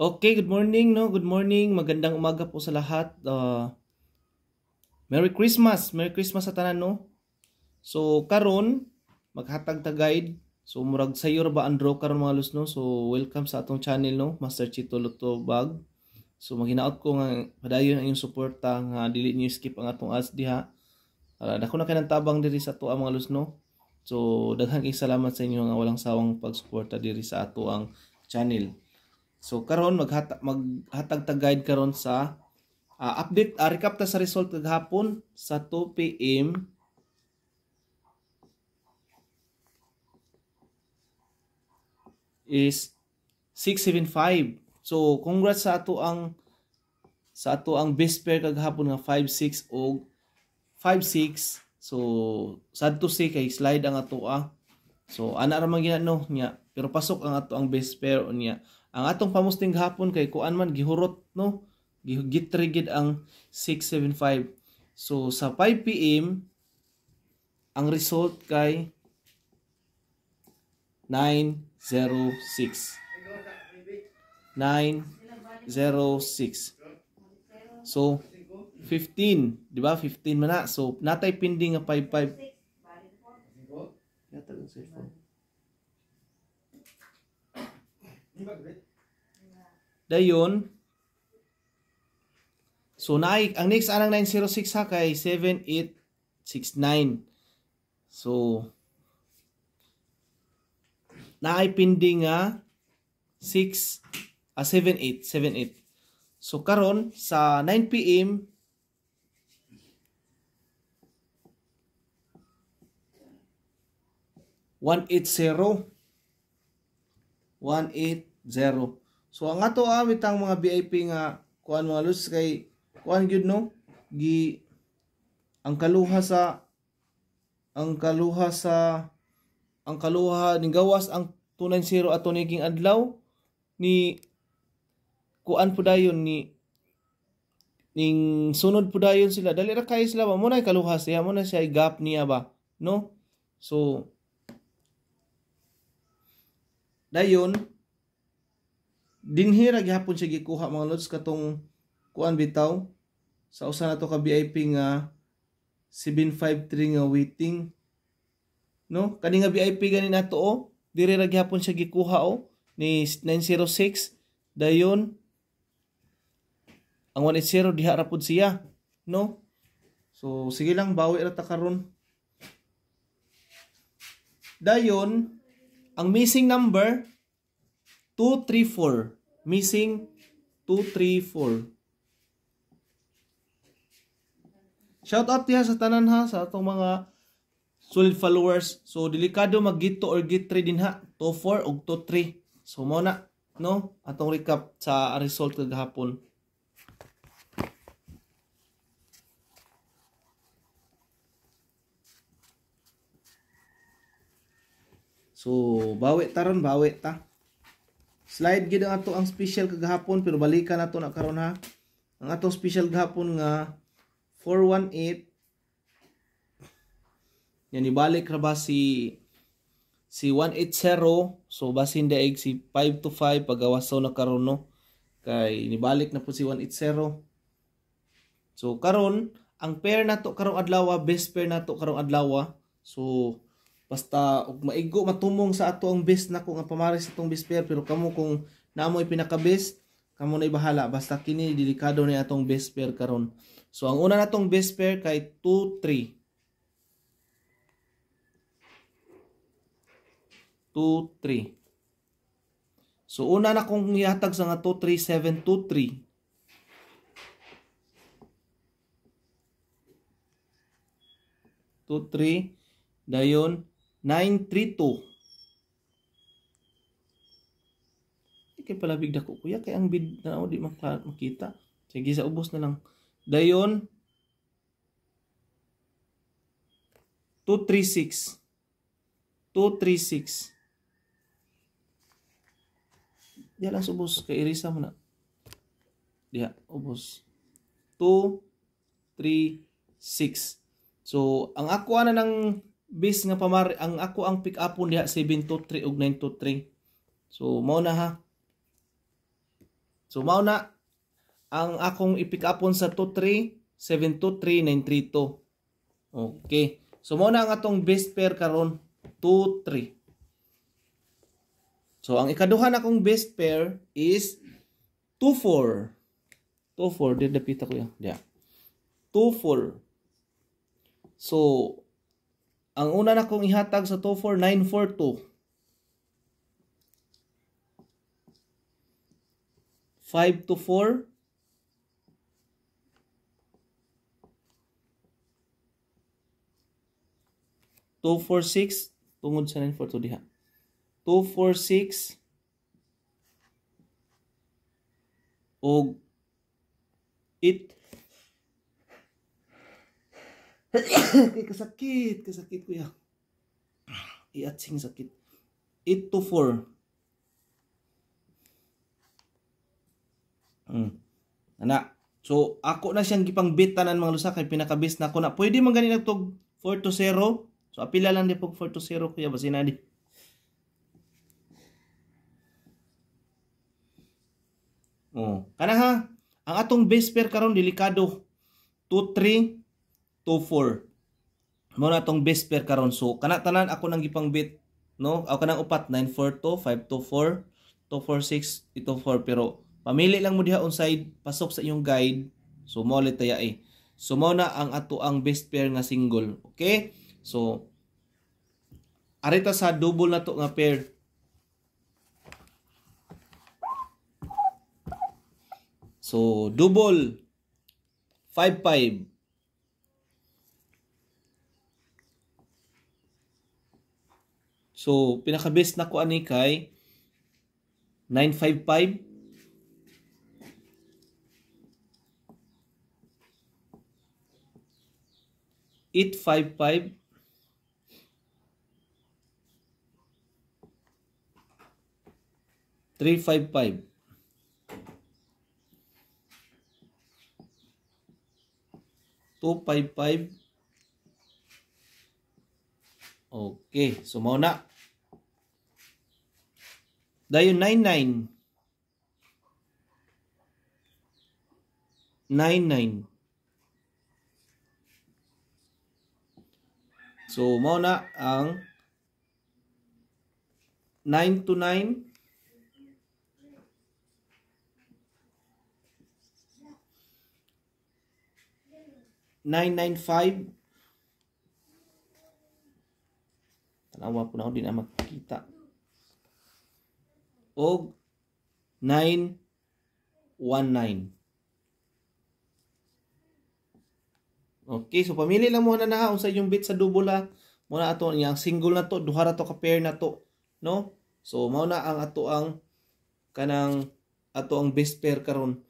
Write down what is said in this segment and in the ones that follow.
Okay, good morning, no? Good morning. Magandang umaga po sa lahat. Uh, Merry Christmas. Merry Christmas sa tanan, no? So, karon maghatag ta guide. So, murag sayo ba andro karon mga los, no? So, welcome sa atong channel, no? Master Chito Luto Bag. So, maghinaot ko nga padayon ang inyong suporta nga dili niyo skip ang atong ads diha. Uh, dako na kanang tabang diri sa ato ang ah, mga los, no? So, daghang salamat sa inyo nga walang sawang pagsuporta diri sa ato ang channel. So karon maghata maghatag guide karon sa uh, update uh, recap ta sa result kagahapon sa 2 PM is 675. So congrats sa ato ang sa ato ang best pair kagahapon nga 56 og 56. So sad to say kay slide ang ato ah. So ana ra man gina no nya pero pasok ang ato ang best pair unya. Ang atong pamusting hapon kay kuan man gihurot no. Gitrigid ang 675. So sa 5 PM ang result kay 906. 906. So 15, di ba? 15 man na. So natay pending nga 55. Yata lang cellphone. Dayon. So naay ang next anang 906 ha kay 7869. So naay pending nga 6 a 7878. 78 So karon sa 9 PM One eight zero one eight Zero. So ang ato awit ang mga VIP nga kuan mga lods kay kuan gyud no gi ang kaluha sa ang kaluha sa ang kaluha ning gawas ang 290 ato ni adlaw ni kuan pudayon ni ning sunod pudayon sila dali ra kay sila ba mo na kaluha siya mo na siya gap niya ba no so dayon dinhi ra gihapon siya gikuha mga lods katong kuan bitaw sa usa na to ka VIP nga 753 nga waiting no kani nga VIP gani nato o oh. dire ra gihapon siya gikuha o oh, ni 906 dayon ang 180 diha ra pud siya no so sige lang bawi ra ta karon dayon ang missing number 234 Missing 234. Shout out niya sa tanan ha sa atong mga solid followers. So delikado mag get 2 or get 3 din ha. 24 4 og 2, So mo na no atong recap sa result hapon. So, bawi taron, bawi ta. Slide gid ang ato ang special kagahapon pero balikan nato na karon ha. Ang atong special gahapon nga 418 yan ibalik ra ba si si 180 so basin egg si 5 to 5 pagawasaw na karon no kay nibalik na po si 180 so karon ang pair nato karong adlaw best pair nato karong adlaw so basta og maigo matumong sa ato ang best na ko nga pamaris itong bisper pero kamo kung namoy pinaka best kamo na ibahala basta kini delikado ni atong best pair karon so ang una natong best pair kay 2 3 2 3 So una na kong yatag sa nga 23723 2, 3, dayon 932. Kay palabig ko kuya kay ang bid na oh, di makita. Sige sa ubos na lang. Dayon 236. 236. Diyan lang ubos kay irisa mo na. Diya, ah, ubos. 2 3 6. So, ang ako ah, na nang base nga pamari ang ako ang pick up upon diha 723 ug 923 so mao na ha so mao na ang akong i-pick upon sa 23 723 932 okay so mao na ang atong best pair karon 23 so ang ikaduha na akong best pair is 24 24 dito dapita ko ya yeah. 24 so ang una na kong ihatag sa 24942. 5 to 4. 246 tungod sa 942 diha. 246 og 8 Kay kasakit, kasakit kuya. Iatsing sakit. 8 to 4. Hmm. Ana. So, ako na siyang gipang bitanan mga lusa kay pinakabis na ako na. Pwede man ganin nagtog 4 to 0. So, apila lang di pag 4 to 0 kuya. Basi na di. Oh. Kana ha, ang atong base pair karon delikado. 2-3 2-4. Muna tong best pair karon So, kana tanan ako nang gipangbit. No? Ako kanang upat. 9-4-2, 5-2-4, ito 4. Pero, pamili lang mo diha on side. Pasok sa iyong guide. So, mo ulit eh. So, muna ang ato ang best pair nga single. Okay? So, arita sa double na to nga pair. So, double. 5-5. So, pinaka-best na ko ani kay 955 855 355 255 Okay, so mao na Dayon 99. 99. So mao na ang 9 to 9 995 Tanawa po na ako, di na makikita o 919. Okay, so pamili lang muna na ha unsa yung bit sa double Muna ato ang single na to, duha ra to ka pair na to, no? So mao na ang ato ang kanang ato ang best pair karon.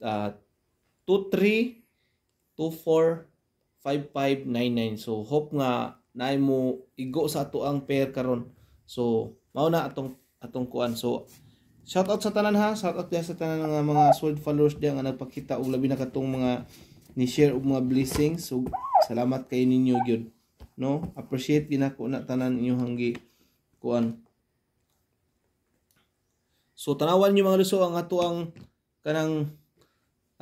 Uh, 23 24 5599. So hope nga naay mo igo sa ato ang pair karon. So mao na atong atong kuan. So, shout out sa tanan ha. Shout out diyan sa tanan nga mga sword followers diyan nga nagpakita og labi na katong mga ni share og mga blessings. So, salamat kay ninyo gyud. No? Appreciate ginako na tanan inyo hanggi kuan. So tanawan niyo mga luso ang ato ang kanang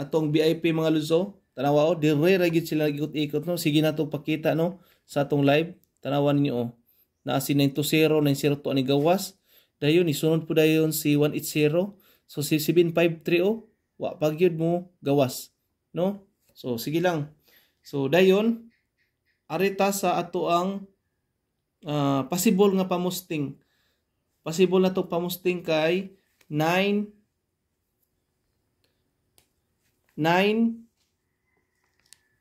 atong VIP mga luso. Tanawa o, oh, dire gid sila ikot-ikot no. Sige na to pakita no sa atong live. Tanawan niyo o. Na 920 902 ani gawas dayon isunod po dayon si 180 so si 7530 wa pagyud mo gawas no so sige lang so dayon arita sa ato ang uh, possible nga pamusting possible na to pamusting kay 9 9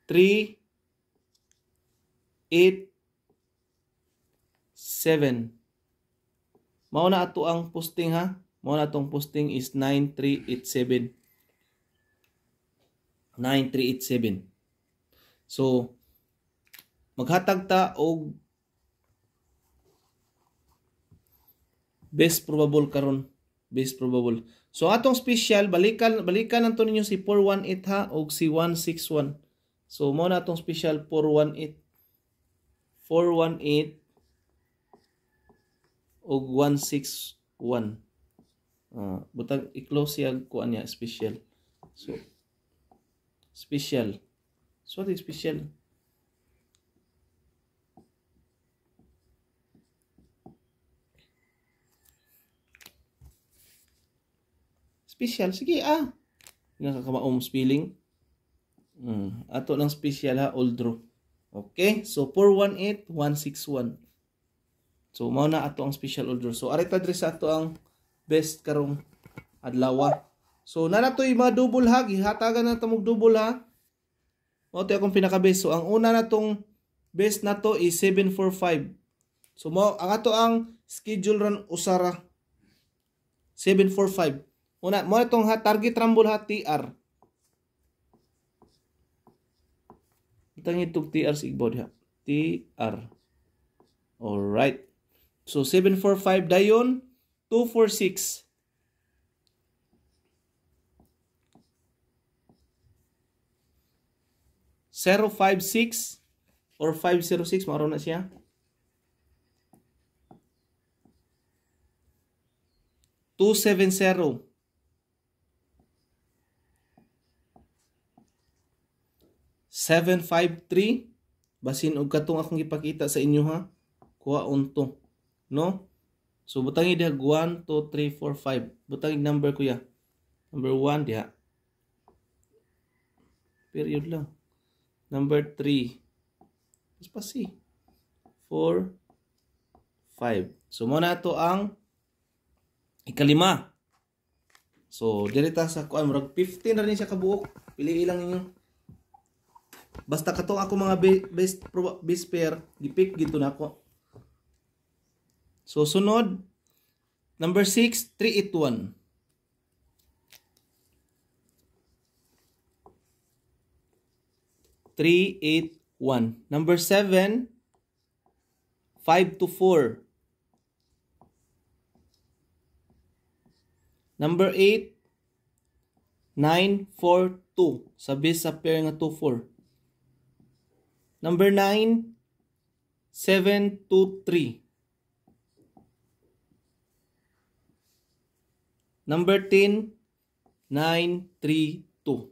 3 8 7 Mao na ato ang posting ha. Mao na tong posting is 9387. 9387. So maghatag ta og best probable karon best probable. So atong special balikan balikan nanto ninyo si 418 ha og si 161. So mao na tong special 418. 418 og 161. Uh, ah, butang i-close siya kuan niya special. So special. So what is special? Special sige ah. Nakakamaong spelling. Mm, ato lang special ha old draw. Okay, so 418 161. So mao na ato ang special order. So arita diri sa ato ang best karong adlaw. So na natoy mga double hug, gihatagan na tamog double ha. Mao to akong pinaka best. So ang una natong best na to is 745. So mo ang ato ang schedule run usara 745. Una mo itong ha target rambol ha TR. Itang itong TR sigbod ha. TR. All right. So 745 dayon 246 056 or 506 maro na siya. Two seven zero. Seven five three. Basin og katong akong ipakita sa inyo ha. Kuha unto no so butangi diha 1 2 3 4 5 butangi number kuya number 1 diha period lang number 3 spasi 4 5 so mo na to ang ikalima so diri ta sa kuan murag 15 ra ni siya kabuok pili lang ninyo basta katong ako mga base base pair gipick gito na ako So, sunod, number 6, 381. Three, eight, one. Number 7, five to Number 8, nine, four, two. Sabi sa pair nga two, four. Number 9, seven, two, three. Number 10, 932.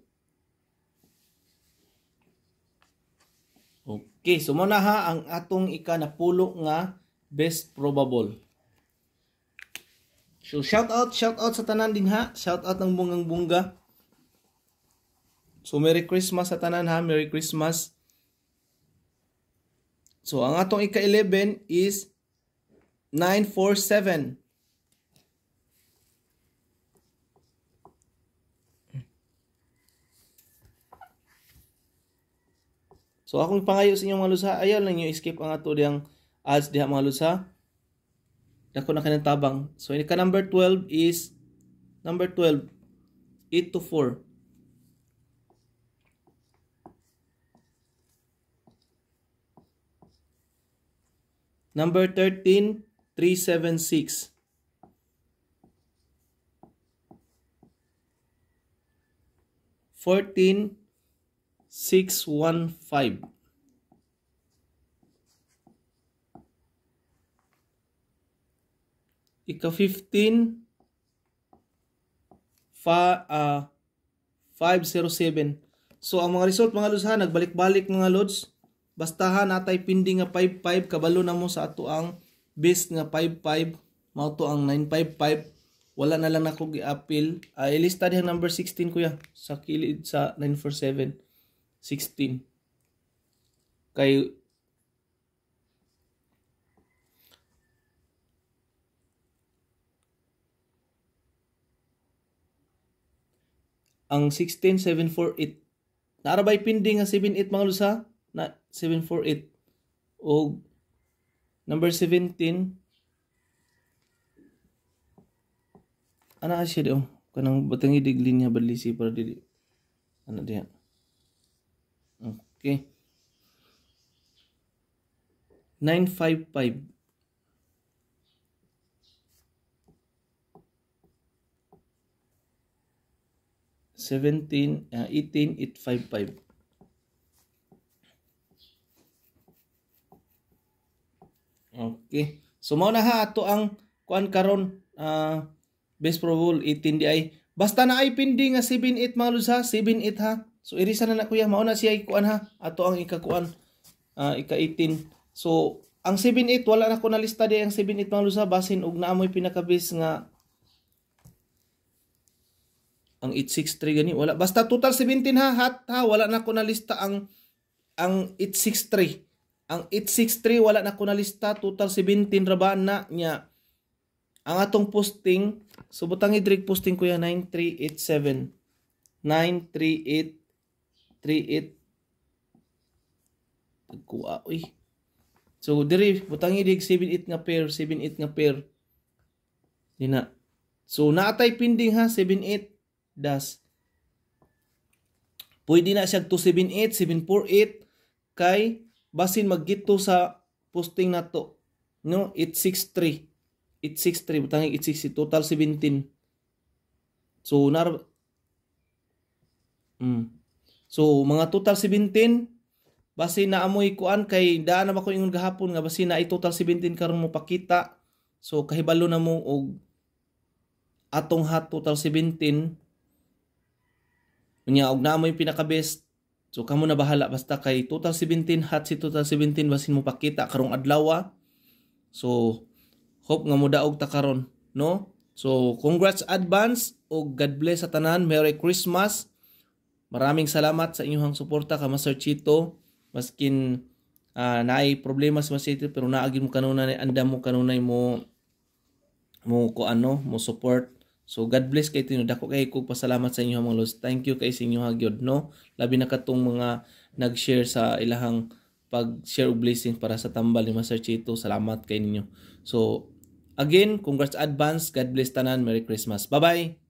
Okay, so muna ha ang atong ika ikanapulo nga best probable. So shout out, shout out sa tanan din ha. Shout out ng bungang bunga. So Merry Christmas sa tanan ha, Merry Christmas. So ang atong ika-11 is 947. So akong pangayo sa inyong mga lusa, ayaw lang niyo skip ang ato diyang ads diha mga lusa. Dako na kanang tabang. So ini ka number 12 is number 12 8 to 4. Number 13, 376. Fourteen, 615 ika 15 fa, uh, ah, 507 so ang mga result mga lods ha nagbalik-balik mga lods bastahan natay pindi nga 55 kabalo na mo sa ato ang base nga 55 mao to ang 955 wala na lang nako gi-appeal uh, ilista diha number 16 kuya sa kilid sa 947 16. Kay ang 16748 748 naarabay pindi nga 78 mga lusa na 748 og number 17 ana siya do oh, kanang batangi idig linya badlisi para dili ana diha Okay. 955. 17 uh, eighteen, Okay. So mao na ha ato ang kuan karon uh, best pro 18 di ay basta na ay pindi nga 78 mga lod 78 ha So iri sana na kuya mao na siya ikuan ha. Ato ang ikakuan uh, ah, ika-18. So ang 78 wala na ko na lista di ang 78 mga lusa basin og naamoy pinakabis nga ang 863 gani wala basta total 17 ha hat ha wala na ko na lista ang ang 863 ang 863 wala na ko na lista total 17 rabaan na niya ang atong posting subutan so idrig posting ko ya 9387 9387 38 pagkuha uy so diri butangi dig 78 nga pair 78 nga pair dina so naatay pending ha 78 das pwede na siya 278 748 kay basin maggito sa posting nato no 863 863 butangi 860 total 17 so nar mm So mga total 17 base na amoy kuan kay daan na ba ko ingon gahapon nga base na i total 17 karon mo pakita. So kahibalo na mo og atong hat total 17 Unya og na mo pinaka best. So kamo na bahala basta kay total 17 hat si total 17 basin mo pakita karong adlaw. So hope nga mo daog ta karon, no? So congrats advance og God bless sa tanan. Merry Christmas. Maraming salamat sa inyong suporta ka Master Chito. Maskin uh, naay problema si Master Chito pero naagin mo kanunay andam mo kanunay mo mo ko ano mo support. So God bless kay tinud ako kay ko pasalamat sa inyo mga los. Thank you kay sa inyo hagyod no. Labi na katong mga nag-share sa ilahang pag-share og blessing para sa tambal ni Master Chito. Salamat kay ninyo. So again, congrats advance. God bless tanan. Merry Christmas. Bye-bye.